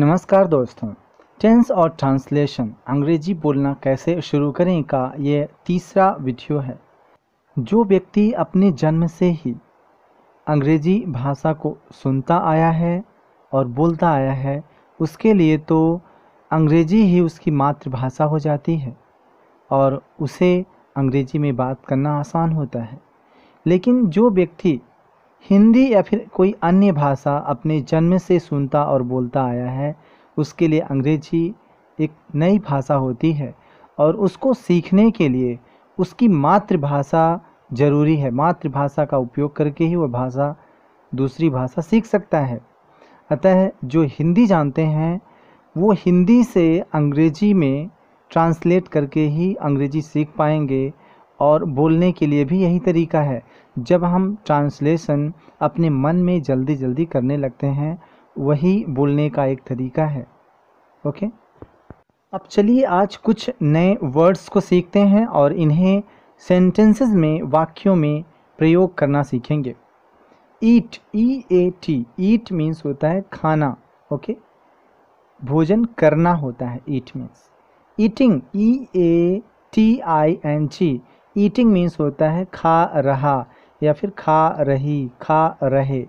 नमस्कार दोस्तों टेंस और ट्रांसलेशन अंग्रेजी बोलना कैसे शुरू करें का ये तीसरा वीडियो है जो व्यक्ति अपने जन्म से ही अंग्रेजी भाषा को सुनता आया है और बोलता आया है उसके लिए तो अंग्रेजी ही उसकी मातृभाषा हो जाती है और उसे अंग्रेजी में बात करना आसान होता है लेकिन जो व्यक्ति हिंदी या फिर कोई अन्य भाषा अपने जन्म से सुनता और बोलता आया है उसके लिए अंग्रेजी एक नई भाषा होती है और उसको सीखने के लिए उसकी मातृभाषा जरूरी है मातृभाषा का उपयोग करके ही वह भाषा दूसरी भाषा सीख सकता है अतः जो हिंदी जानते हैं वो हिंदी से अंग्रेजी में ट्रांसलेट करके ही अंग्रेजी सीख पाएंगे और बोलने के लिए भी यही तरीका है जब हम ट्रांसलेशन अपने मन में जल्दी जल्दी करने लगते हैं वही बोलने का एक तरीका है ओके अब चलिए आज कुछ नए वर्ड्स को सीखते हैं और इन्हें सेंटेंसेस में वाक्यों में प्रयोग करना सीखेंगे ईट ई ए टी ईट मीन्स होता है खाना ओके भोजन करना होता है eat means eating E A T I N G eating means होता है खा रहा या फिर खा रही खा रहे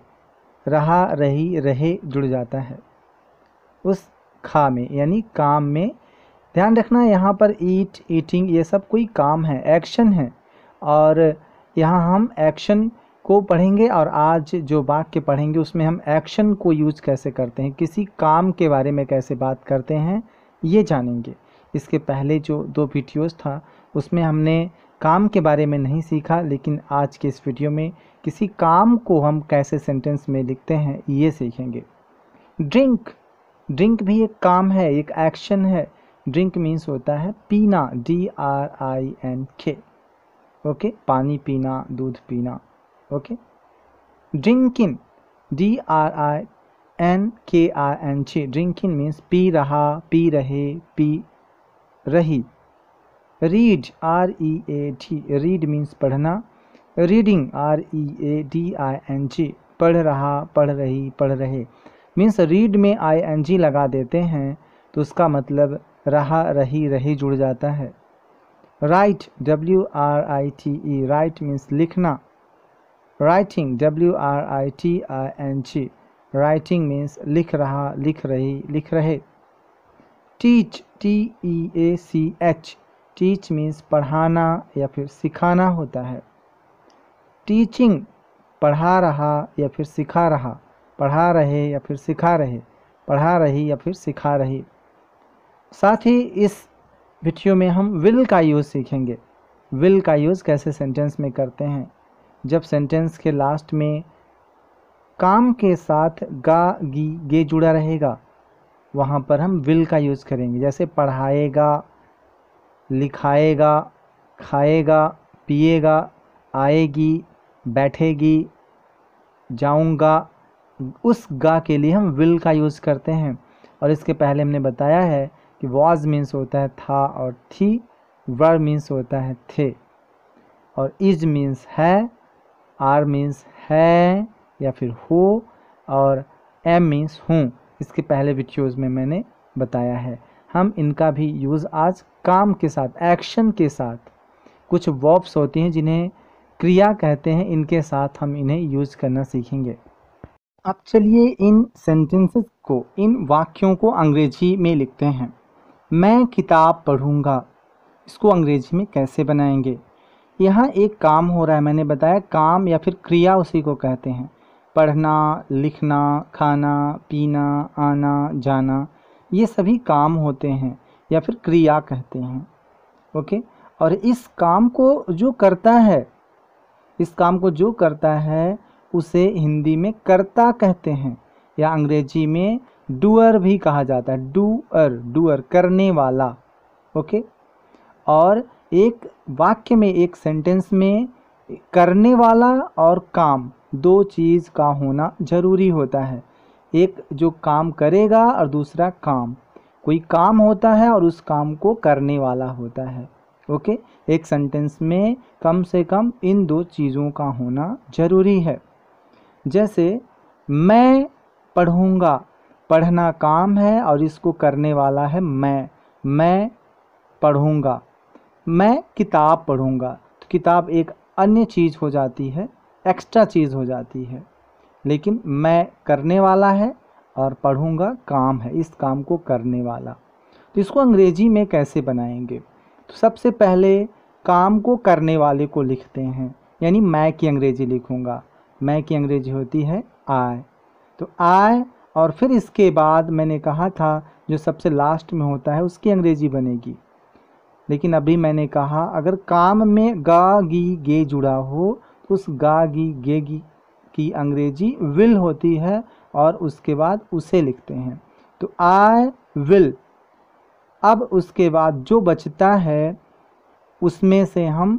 रहा रही रहे जुड़ जाता है उस खा में यानी काम में ध्यान रखना यहाँ पर ईट ईटिंग ये सब कोई काम है एक्शन है और यहाँ हम एक्शन को पढ़ेंगे और आज जो वाक्य पढ़ेंगे उसमें हम एक्शन को यूज़ कैसे करते हैं किसी काम के बारे में कैसे बात करते हैं ये जानेंगे इसके पहले जो दो वीडियोस था उसमें हमने काम के बारे में नहीं सीखा लेकिन आज के इस वीडियो में किसी काम को हम कैसे सेंटेंस में लिखते हैं ये सीखेंगे ड्रिंक ड्रिंक भी एक काम है एक एक्शन है ड्रिंक मीन्स होता है पीना D R I N K okay पानी पीना दूध पीना okay drinking D R I N K R N छे ड्रिंकिंग मीन्स पी रहा पी रहे पी रही read R E A T read means पढ़ना reading R E A D I N G पढ़ रहा पढ़ रही पढ़ रहे मीन्स रीड में आई एन जी लगा देते हैं तो उसका मतलब रहा रही रही जुड़ जाता है write W R I T E write means लिखना writing W R I T I N G writing means लिख रहा लिख रही लिख रहे teach T E A C H teach means पढ़ाना या फिर सिखाना होता है टीचिंग पढ़ा रहा या फिर सिखा रहा पढ़ा रहे या फिर सिखा रहे पढ़ा रही या फिर सिखा रही साथ ही इस वीडियो में हम विल का यूज़ सीखेंगे विल का यूज़ कैसे सेंटेंस में करते हैं जब सेंटेंस के लास्ट में काम के साथ गा गी गे जुड़ा रहेगा वहाँ पर हम विल का यूज़ करेंगे जैसे पढ़ाएगा लिखाएगा खाएगा पिएगा आएगी बैठेगी जाऊंगा उस गा के लिए हम विल का यूज़ करते हैं और इसके पहले हमने बताया है कि वॉज मीन्स होता है था और थी वर मीन्स होता है थे और इज मीन्स है आर मीन्स है या फिर हो और एम मीन्स हूँ इसके पहले वीडियोज़ में मैंने बताया है हम इनका भी यूज़ आज काम के साथ एक्शन के साथ कुछ वर्ब्स होती हैं जिन्हें क्रिया कहते हैं इनके साथ हम इन्हें यूज करना सीखेंगे अब चलिए इन सेंटेंसेस को इन वाक्यों को अंग्रेजी में लिखते हैं मैं किताब पढ़ूंगा इसको अंग्रेजी में कैसे बनाएंगे यहाँ एक काम हो रहा है मैंने बताया काम या फिर क्रिया उसी को कहते हैं पढ़ना लिखना खाना पीना आना जाना ये सभी काम होते हैं या फिर क्रिया कहते हैं ओके और इस काम को जो करता है इस काम को जो करता है उसे हिंदी में कर्ता कहते हैं या अंग्रेजी में डूअर भी कहा जाता है डूअर डूअर करने वाला ओके और एक वाक्य में एक सेंटेंस में करने वाला और काम दो चीज़ का होना ज़रूरी होता है एक जो काम करेगा और दूसरा काम कोई काम होता है और उस काम को करने वाला होता है ओके एक सेंटेंस में कम से कम इन दो चीज़ों का होना ज़रूरी है जैसे मैं पढ़ूँगा पढ़ना काम है और इसको करने वाला है मैं मैं पढ़ूँगा मैं किताब पढ़ूँगा तो किताब एक अन्य चीज़ हो जाती है एक्स्ट्रा चीज़ हो जाती है लेकिन मैं करने वाला है और पढ़ूंगा काम है इस काम को करने वाला तो इसको अंग्रेजी में कैसे बनाएंगे तो सबसे पहले काम को करने वाले को लिखते हैं यानी मैं की अंग्रेजी लिखूंगा मैं की अंग्रेजी होती है आय तो आय और फिर इसके बाद मैंने कहा था जो सबसे लास्ट में होता है उसकी अंग्रेजी बनेगी लेकिन अभी मैंने कहा अगर काम में गा गी गे जुड़ा हो तो उस गा गी गे गी की अंग्रेजी विल होती है और उसके बाद उसे लिखते हैं तो आई विल अब उसके बाद जो बचता है उसमें से हम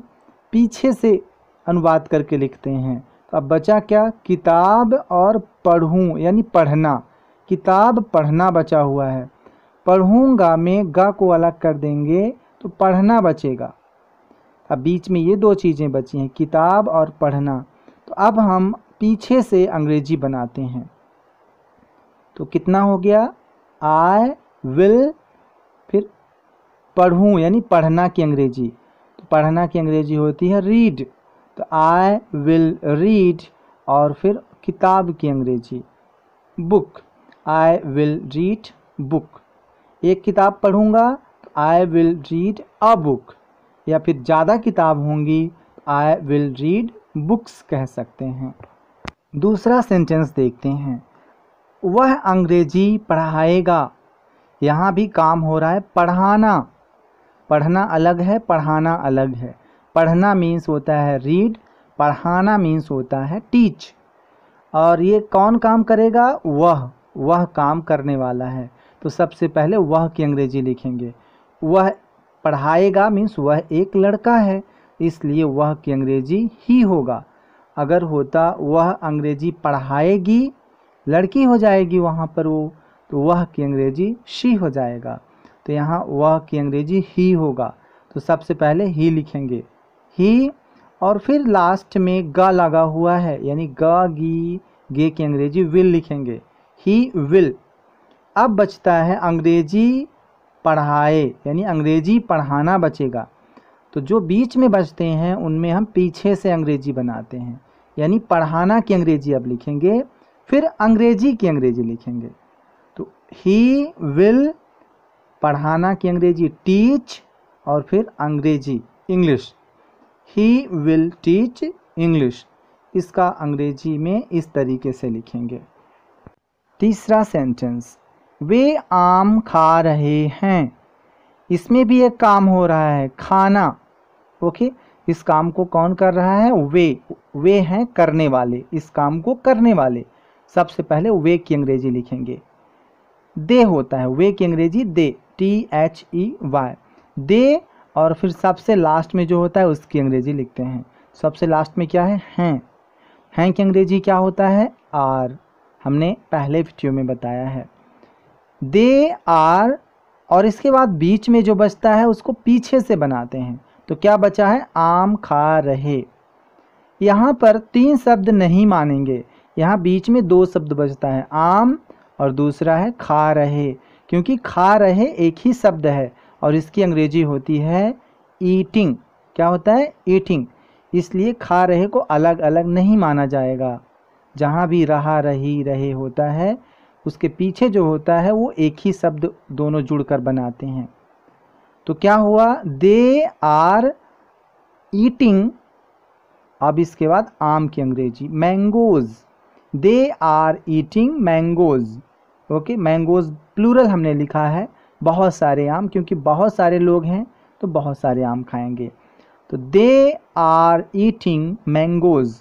पीछे से अनुवाद करके लिखते हैं तो अब बचा क्या किताब और पढ़ूँ यानी पढ़ना किताब पढ़ना बचा हुआ है पढ़ूँगा में गा को अलग कर देंगे तो पढ़ना बचेगा अब बीच में ये दो चीज़ें बची हैं किताब और पढ़ना तो अब हम पीछे से अंग्रेजी बनाते हैं तो कितना हो गया आई विल फिर पढ़ूँ यानी पढ़ना की अंग्रेजी तो पढ़ना की अंग्रेजी होती है रीड तो आई विल रीड और फिर किताब की अंग्रेजी book I will read book एक किताब पढ़ूँगा तो I will read a book या फिर ज़्यादा किताब होंगी आई विल रीड बुक्स कह सकते हैं दूसरा सेंटेंस देखते हैं वह अंग्रेजी पढ़ाएगा यहाँ भी काम हो रहा है पढ़ाना पढ़ना अलग है पढ़ाना अलग है पढ़ना मीन्स होता है रीड पढ़ाना मीन्स होता है टीच और ये कौन काम करेगा वह वह काम करने वाला है तो सबसे पहले वह की अंग्रेजी लिखेंगे वह पढ़ाएगा मीन्स वह एक लड़का है इसलिए वह की अंग्रेजी ही होगा अगर होता वह अंग्रेज़ी पढ़ाएगी लड़की हो जाएगी वहाँ पर वो तो वह की अंग्रेज़ी शी हो जाएगा तो यहाँ वह की अंग्रेज़ी ही होगा तो सबसे पहले ही लिखेंगे ही और फिर लास्ट में ग लगा हुआ है यानी ग गी गे की अंग्रेजी विल लिखेंगे ही विल अब बचता है अंग्रेजी पढ़ाए यानी अंग्रेजी पढ़ाना बचेगा तो जो बीच में बचते हैं उनमें हम पीछे से अंग्रेजी बनाते हैं यानी पढ़ाना की अंग्रेजी अब लिखेंगे फिर अंग्रेजी की अंग्रेजी लिखेंगे तो ही विल पढ़ाना की अंग्रेजी टीच और फिर अंग्रेजी English he will teach English इसका अंग्रेजी में इस तरीके से लिखेंगे तीसरा सेंटेंस वे आम खा रहे हैं इसमें भी एक काम हो रहा है खाना ओके okay? इस काम को कौन कर रहा है वे वे हैं करने वाले इस काम को करने वाले सबसे पहले वे की अंग्रेजी लिखेंगे दे होता है वे की अंग्रेजी they T H E Y they और फिर सबसे लास्ट में जो होता है उसकी अंग्रेजी लिखते हैं सबसे लास्ट में क्या है हैं हैं की अंग्रेजी क्या होता है आर हमने पहले वीडियो में बताया है दे आर और इसके बाद बीच में जो बचता है उसको पीछे से बनाते हैं तो क्या बचा है आम खा रहे यहाँ पर तीन शब्द नहीं मानेंगे यहाँ बीच में दो शब्द बचता है आम और दूसरा है खा रहे क्योंकि खा रहे एक ही शब्द है और इसकी अंग्रेजी होती है ईटिंग क्या होता है ईटिंग इसलिए खा रहे को अलग अलग नहीं माना जाएगा जहाँ भी रहा रही रहे होता है उसके पीछे जो होता है वो एक ही शब्द दोनों जुड़कर बनाते हैं तो क्या हुआ दे आर ईटिंग अब इसके बाद आम की अंग्रेजी mangoes they are eating mangoes okay mangoes plural हमने लिखा है बहुत सारे आम क्योंकि बहुत सारे लोग हैं तो बहुत सारे आम खाएंगे तो दे आर ईटिंग मैंगोज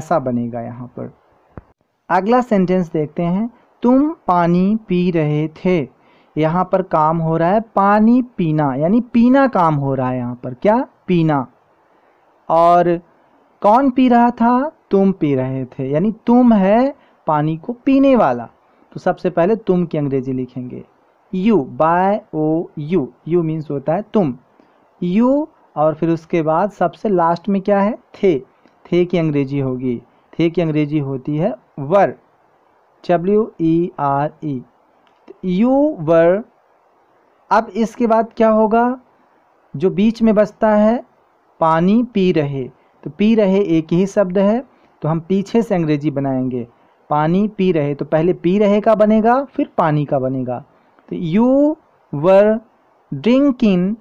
ऐसा बनेगा यहाँ पर अगला सेंटेंस देखते हैं तुम पानी पी रहे थे यहाँ पर काम हो रहा है पानी पीना यानी पीना काम हो रहा है यहाँ पर क्या पीना और कौन पी रहा था तुम पी रहे थे यानी तुम है पानी को पीने वाला तो सबसे पहले तुम की अंग्रेजी लिखेंगे you Y O U you means होता है तुम यू और फिर उसके बाद सबसे लास्ट में क्या है थे थे की अंग्रेजी होगी थे की अंग्रेजी होती है were W E R E you were अब इसके बाद क्या होगा जो बीच में बसता है पानी पी रहे तो पी रहे एक ही शब्द है तो हम पीछे से अंग्रेजी बनाएंगे पानी पी रहे तो पहले पी रहे का बनेगा फिर पानी का बनेगा तो यू वर ड्रिंकिंग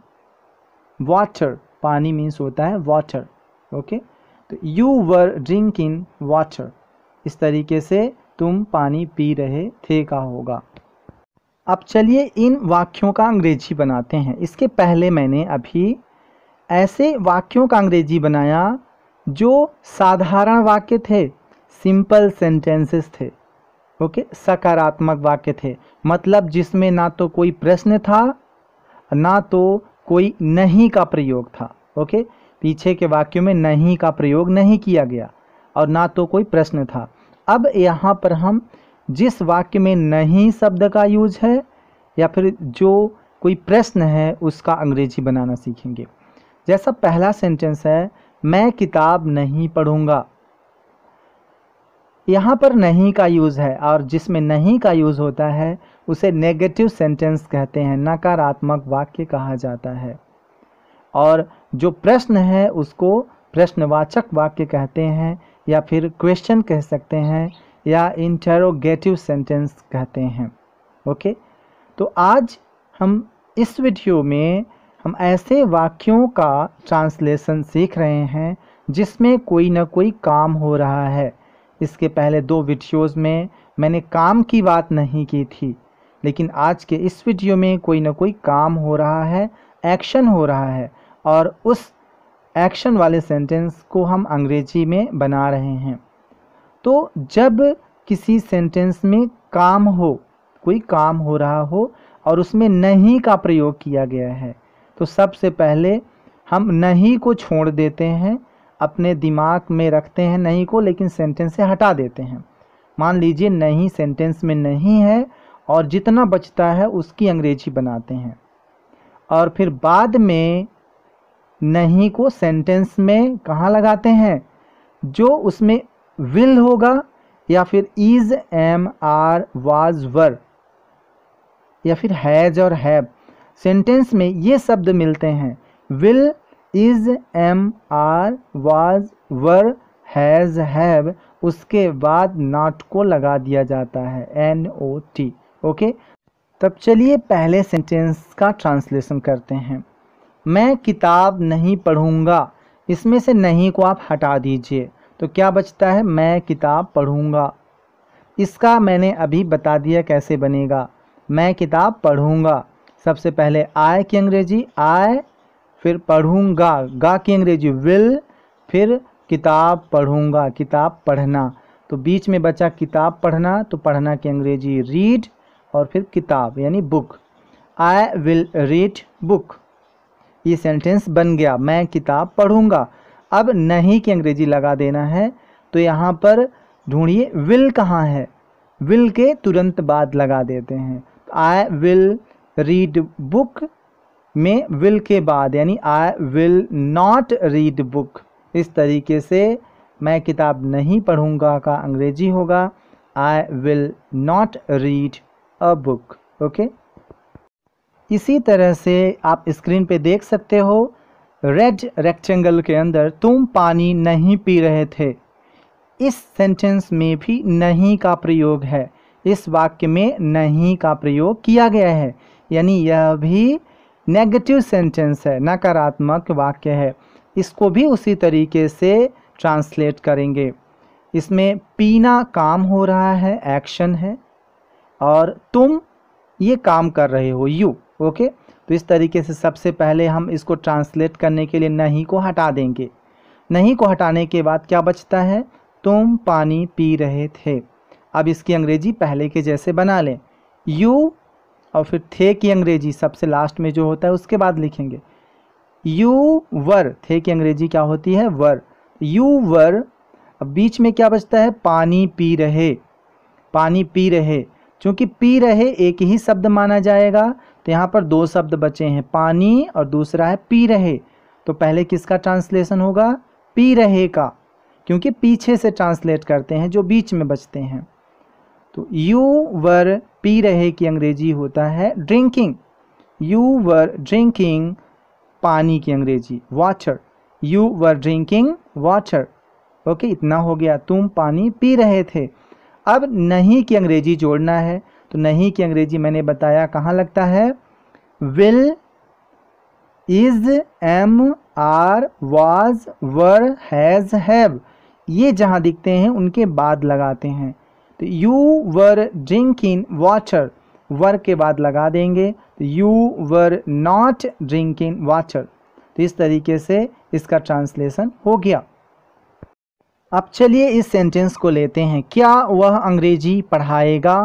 वाटर पानी मीन्स होता है वाटर ओके तो यू वर ड्रिंकिंग वाटर इस तरीके से तुम पानी पी रहे थे का होगा अब चलिए इन वाक्यों का अंग्रेजी बनाते हैं इसके पहले मैंने अभी ऐसे वाक्यों का अंग्रेजी बनाया जो साधारण वाक्य थे सिंपल सेंटेंसेस थे ओके सकारात्मक वाक्य थे मतलब जिसमें ना तो कोई प्रश्न था ना तो कोई नहीं का प्रयोग था ओके पीछे के वाक्यों में नहीं का प्रयोग नहीं किया गया और ना तो कोई प्रश्न था अब यहाँ पर हम जिस वाक्य में नहीं शब्द का यूज है या फिर जो कोई प्रश्न है उसका अंग्रेजी बनाना सीखेंगे जैसा पहला सेंटेंस है मैं किताब नहीं पढ़ूंगा यहाँ पर नहीं का यूज़ है और जिसमें नहीं का यूज़ होता है उसे नेगेटिव सेंटेंस कहते हैं नकारात्मक वाक्य कहा जाता है और जो प्रश्न है उसको प्रश्नवाचक वाक्य कहते हैं या फिर क्वेश्चन कह सकते हैं या इंटरोगेटिव सेंटेंस कहते हैं ओके तो आज हम इस वीडियो में हम ऐसे वाक्यों का ट्रांसलेशन सीख रहे हैं जिसमें कोई ना कोई काम हो रहा है इसके पहले दो वीडियोस में मैंने काम की बात नहीं की थी लेकिन आज के इस वीडियो में कोई ना कोई काम हो रहा है एक्शन हो रहा है और उस एक्शन वाले सेंटेंस को हम अंग्रेजी में बना रहे हैं तो जब किसी सेंटेंस में काम हो कोई काम हो रहा हो और उसमें नहीं का प्रयोग किया गया है तो सबसे पहले हम नहीं को छोड़ देते हैं अपने दिमाग में रखते हैं नहीं को लेकिन सेंटेंस से हटा देते हैं मान लीजिए नहीं सेंटेंस में नहीं है और जितना बचता है उसकी अंग्रेजी बनाते हैं और फिर बाद में नहीं को सेंटेंस में कहाँ लगाते हैं जो उसमें विल होगा या फिर is am are was were या फिर हैज और हैव सेंटेंस में ये शब्द मिलते हैं will is am are was were has have उसके बाद नाट को लगा दिया जाता है एन ओ टी ओके तब चलिए पहले सेंटेंस का ट्रांसलेशन करते हैं मैं किताब नहीं पढ़ूंगा इसमें से नहीं को आप हटा दीजिए तो क्या बचता है मैं किताब पढ़ूँगा इसका मैंने अभी बता दिया कैसे बनेगा मैं किताब पढ़ूँगा सबसे पहले आय की अंग्रेजी आय फिर पढ़ूँगा गा की अंग्रेजी विल फिर किताब पढ़ूँगा किताब पढ़ना तो बीच में बचा किताब पढ़ना तो पढ़ना की अंग्रेजी रीड और फिर किताब यानी book I will read book ये सेंटेंस बन गया मैं किताब पढ़ूँगा अब नहीं की अंग्रेजी लगा देना है तो यहाँ पर ढूंढिए विल कहाँ है विल के तुरंत बाद लगा देते हैं आई विल रीड बुक में विल के बाद यानी I will not read book इस तरीके से मैं किताब नहीं पढ़ूंगा का अंग्रेजी होगा I will not read a book okay इसी तरह से आप स्क्रीन पे देख सकते हो रेड रेक्टेंगल के अंदर तुम पानी नहीं पी रहे थे इस सेंटेंस में भी नहीं का प्रयोग है इस वाक्य में नहीं का प्रयोग किया गया है यानी यह भी नेगेटिव सेंटेंस है नकारात्मक वाक्य है इसको भी उसी तरीके से ट्रांसलेट करेंगे इसमें पीना काम हो रहा है एक्शन है और तुम ये काम कर रहे हो यू ओके तो इस तरीके से सबसे पहले हम इसको ट्रांसलेट करने के लिए नहीं को हटा देंगे नहीं को हटाने के बाद क्या बचता है तुम पानी पी रहे थे अब इसकी अंग्रेजी पहले के जैसे बना लें यू और फिर थे की अंग्रेजी सबसे लास्ट में जो होता है उसके बाद लिखेंगे यू वर थे की अंग्रेजी क्या होती है वर यू वर अब बीच में क्या बचता है पानी पी रहे पानी पी रहे क्योंकि पी रहे एक ही शब्द माना जाएगा तो यहाँ पर दो शब्द बचे हैं पानी और दूसरा है पी रहे तो पहले किसका ट्रांसलेशन होगा पी रहे का क्योंकि पीछे से ट्रांसलेट करते हैं जो बीच में बचते हैं तो यू वर पी रहे की अंग्रेजी होता है ड्रिंकिंग यू वर ड्रिंकिंग पानी की अंग्रेजी water you were drinking water okay इतना हो गया तुम पानी पी रहे थे अब नहीं की अंग्रेजी जोड़ना है तो नहीं की अंग्रेजी मैंने बताया कहाँ लगता है will is am are was were has have ये जहाँ दिखते हैं उनके बाद लगाते हैं तो you were drinking water were के बाद लगा देंगे तो you were not in water तो इस तरीके से इसका ट्रांसलेशन हो गया अब चलिए इस सेंटेंस को लेते हैं क्या वह अंग्रेजी पढ़ाएगा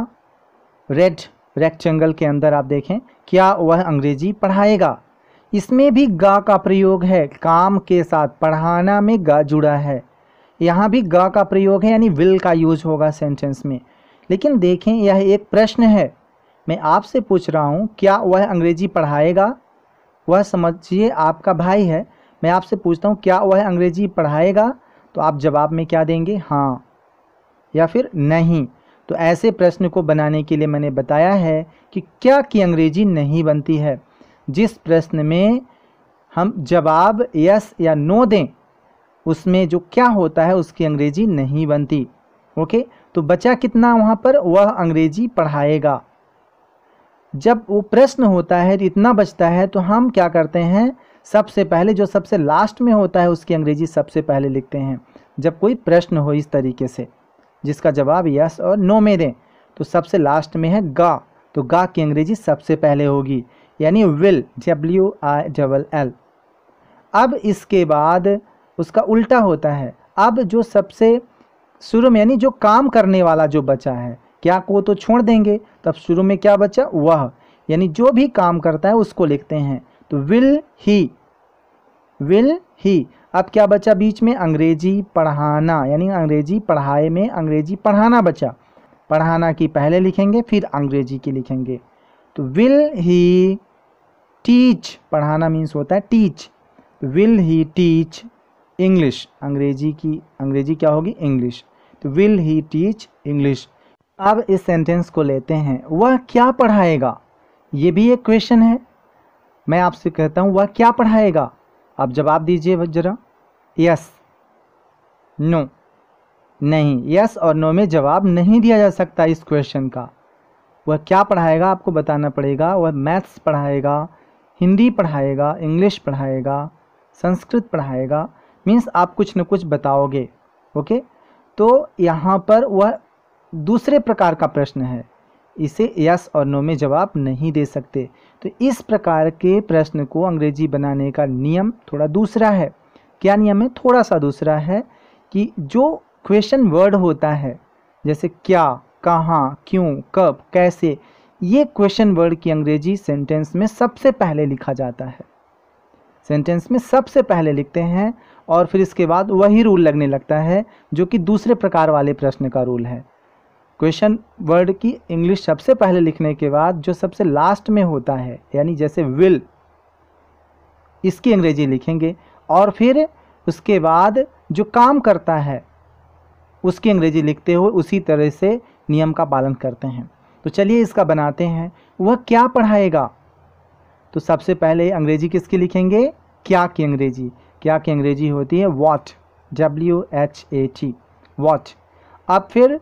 रेड रेक्टेंगल के अंदर आप देखें क्या वह अंग्रेजी पढ़ाएगा इसमें भी गा का प्रयोग है काम के साथ पढ़ाना में गा जुड़ा है यहाँ भी गा का प्रयोग है यानी विल का यूज होगा सेंटेंस में लेकिन देखें यह एक प्रश्न है मैं आपसे पूछ रहा हूँ क्या वह अंग्रेजी पढ़ाएगा वह समझिए आपका भाई है मैं आपसे पूछता हूँ क्या वह अंग्रेजी पढ़ाएगा तो आप जवाब में क्या देंगे हाँ या फिर नहीं तो ऐसे प्रश्न को बनाने के लिए मैंने बताया है कि क्या की अंग्रेजी नहीं बनती है जिस प्रश्न में हम जवाब यस या नो दें उसमें जो क्या होता है उसकी अंग्रेजी नहीं बनती ओके तो बचा कितना वहाँ पर वह अंग्रेजी पढ़ाएगा जब वो प्रश्न होता है इतना बचता है तो हम क्या करते हैं सबसे पहले जो सबसे लास्ट में होता है उसकी अंग्रेजी सबसे पहले लिखते हैं जब कोई प्रश्न हो इस तरीके से जिसका जवाब यस और नो में दें तो सबसे लास्ट में है गा तो गा की अंग्रेजी सबसे पहले होगी यानी will W I double L अब इसके बाद उसका उल्टा होता है अब जो सबसे शुरू में यानी जो काम करने वाला जो बचा है क्या को तो छोड़ देंगे तब तो शुरू में क्या बचा वह यानी जो भी काम करता है उसको लिखते हैं तो विल ही विल ही अब क्या बचा बीच में अंग्रेजी पढ़ाना यानी अंग्रेजी पढ़ाए में अंग्रेजी पढ़ाना बचा पढ़ाना की पहले लिखेंगे फिर अंग्रेजी की लिखेंगे तो विल ही टीच पढ़ाना मीन्स होता है teach will he teach English अंग्रेजी की अंग्रेजी क्या होगी इंग्लिश तो विल ही टीच इंग्लिश अब इस सेंटेंस को लेते हैं वह क्या पढ़ाएगा ये भी एक क्वेश्चन है मैं आपसे कहता हूँ वह क्या पढ़ाएगा आप जवाब दीजिए ज़रा यस नो नहीं यस और नो में जवाब नहीं दिया जा सकता इस क्वेश्चन का वह क्या पढ़ाएगा आपको बताना पड़ेगा वह मैथ्स पढ़ाएगा हिंदी पढ़ाएगा इंग्लिश पढ़ाएगा संस्कृत पढ़ाएगा मीन्स आप कुछ न कुछ बताओगे ओके तो यहाँ पर वह दूसरे प्रकार का प्रश्न है इसे यस और नो में जवाब नहीं दे सकते तो इस प्रकार के प्रश्न को अंग्रेजी बनाने का नियम थोड़ा दूसरा है क्या नियम है थोड़ा सा दूसरा है कि जो क्वेश्चन वर्ड होता है जैसे क्या कहाँ क्यों कब कैसे ये क्वेश्चन वर्ड की अंग्रेजी सेंटेंस में सबसे पहले लिखा जाता है सेंटेंस में सबसे पहले लिखते हैं और फिर इसके बाद वही रूल लगने लगता है जो कि दूसरे प्रकार वाले प्रश्न का रूल है क्वेश्चन वर्ड की इंग्लिश सबसे पहले लिखने के बाद जो सबसे लास्ट में होता है यानी जैसे विल इसकी अंग्रेजी लिखेंगे और फिर उसके बाद जो काम करता है उसकी अंग्रेजी लिखते हुए उसी तरह से नियम का पालन करते हैं तो चलिए इसका बनाते हैं वह क्या पढ़ाएगा तो सबसे पहले अंग्रेजी किसकी लिखेंगे क्या की अंग्रेजी क्या की अंग्रेजी होती है what W H A T what अब फिर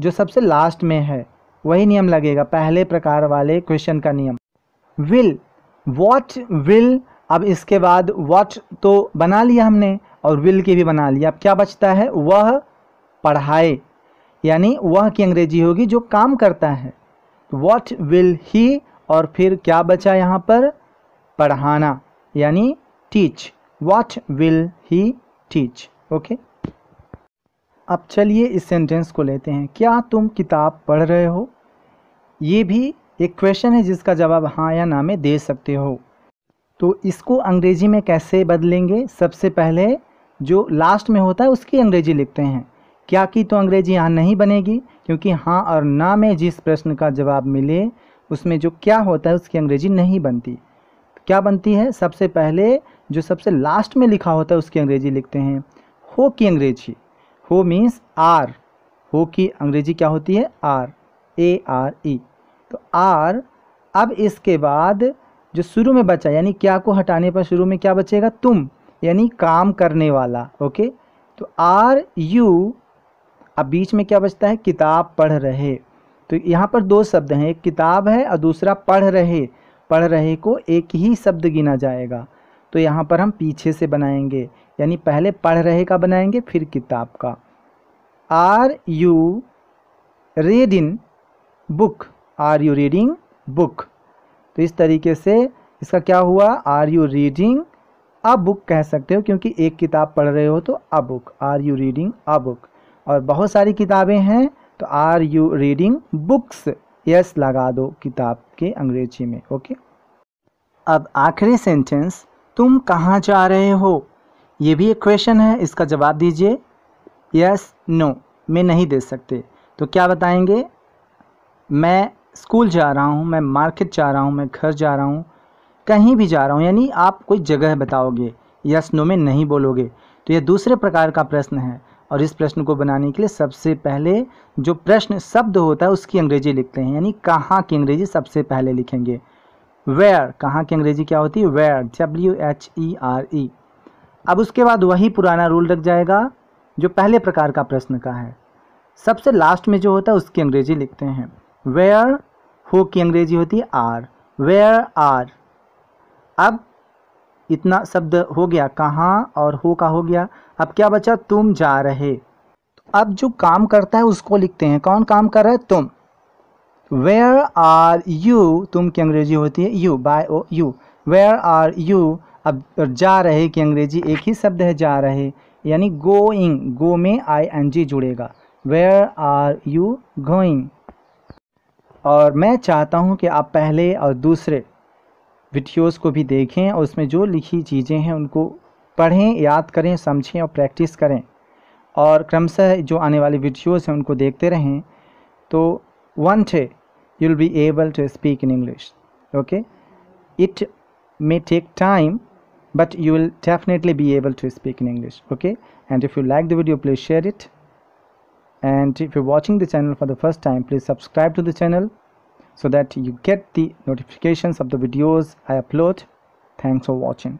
जो सबसे लास्ट में है वही नियम लगेगा पहले प्रकार वाले क्वेश्चन का नियम विल वॉट विल अब इसके बाद वॉट तो बना लिया हमने और विल की भी बना लिया अब क्या बचता है वह पढ़ाए यानी वह की अंग्रेजी होगी जो काम करता है वॉट विल ही और फिर क्या बचा यहाँ पर पढ़ाना यानी teach what will he teach okay अब चलिए इस सेंटेंस को लेते हैं क्या तुम किताब पढ़ रहे हो ये भी एक क्वेश्चन है जिसका जवाब हाँ या ना में दे सकते हो तो इसको अंग्रेजी में कैसे बदलेंगे सबसे पहले जो लास्ट में होता है उसकी अंग्रेजी लिखते हैं क्या की तो अंग्रेजी यहाँ नहीं बनेगी क्योंकि हाँ और ना में जिस प्रश्न का जवाब मिले उसमें जो क्या होता है उसकी अंग्रेजी नहीं बनती क्या बनती है सबसे पहले जो सबसे लास्ट में लिखा होता है उसकी अंग्रेजी लिखते हैं हो की अंग्रेजी हो मीन्स आर हो की अंग्रेजी क्या होती है आर ए आर ई तो आर अब इसके बाद जो शुरू में बचा यानी क्या को हटाने पर शुरू में क्या बचेगा तुम यानी काम करने वाला ओके तो आर यू अब बीच में क्या बचता है किताब पढ़ रहे तो यहाँ पर दो शब्द हैं एक किताब है और दूसरा पढ़ रहे पढ़ रहे को एक ही शब्द गिना जाएगा तो यहाँ पर हम पीछे से बनाएंगे यानी पहले पढ़ रहे का बनाएंगे फिर किताब का are you read in book are you reading book तो इस तरीके से इसका क्या हुआ are you reading a book कह सकते हो क्योंकि एक किताब पढ़ रहे हो तो a book are you reading a book और बहुत सारी किताबें हैं तो are you reading books yes लगा दो किताब के अंग्रेजी में ओके अब आखिरी सेंटेंस तुम कहाँ जा रहे हो ये भी एक क्वेश्चन है इसका जवाब दीजिए यस नो मैं नहीं दे सकते तो क्या बताएंगे मैं स्कूल जा रहा हूँ मैं मार्केट जा रहा हूँ मैं घर जा रहा हूँ कहीं भी जा रहा हूँ यानी आप कोई जगह बताओगे या स्नो में नहीं बोलोगे तो यह दूसरे प्रकार का प्रश्न है और इस प्रश्न को बनाने के लिए सबसे पहले जो प्रश्न शब्द होता है उसकी अंग्रेजी लिखते हैं यानी कहाँ की अंग्रेजी सबसे पहले लिखेंगे वेयर कहाँ की अंग्रेजी क्या होती है where W H E R E अब उसके बाद वही पुराना रूल लग जाएगा जो पहले प्रकार का प्रश्न का है सबसे लास्ट में जो होता है उसकी अंग्रेजी लिखते हैं वेयर हो की अंग्रेजी होती है आर वेयर आर अब इतना शब्द हो गया कहाँ और हो का हो गया अब क्या बचा तुम जा रहे अब जो काम करता है उसको लिखते हैं कौन काम कर रहा है तुम वेयर आर यू तुम की अंग्रेजी होती है you Y O U where are you अब जा रहे की अंग्रेजी एक ही शब्द है जा रहे यानी गोइंग गो में आई एन जी जुड़ेगा वेयर आर यू गोइंग और मैं चाहता हूँ कि आप पहले और दूसरे वीडियोस को भी देखें और उसमें जो लिखी चीज़ें हैं उनको पढ़ें याद करें समझें और प्रैक्टिस करें और क्रमशः जो आने वाले वीडियोस हैं उनको देखते रहें तो one day you will be able to speak in English okay it may take time but you will definitely be able to speak in English okay and if you like the video please share it and if you're watching the channel for the first time please subscribe to the channel so that you get the notifications of the videos I upload thanks for watching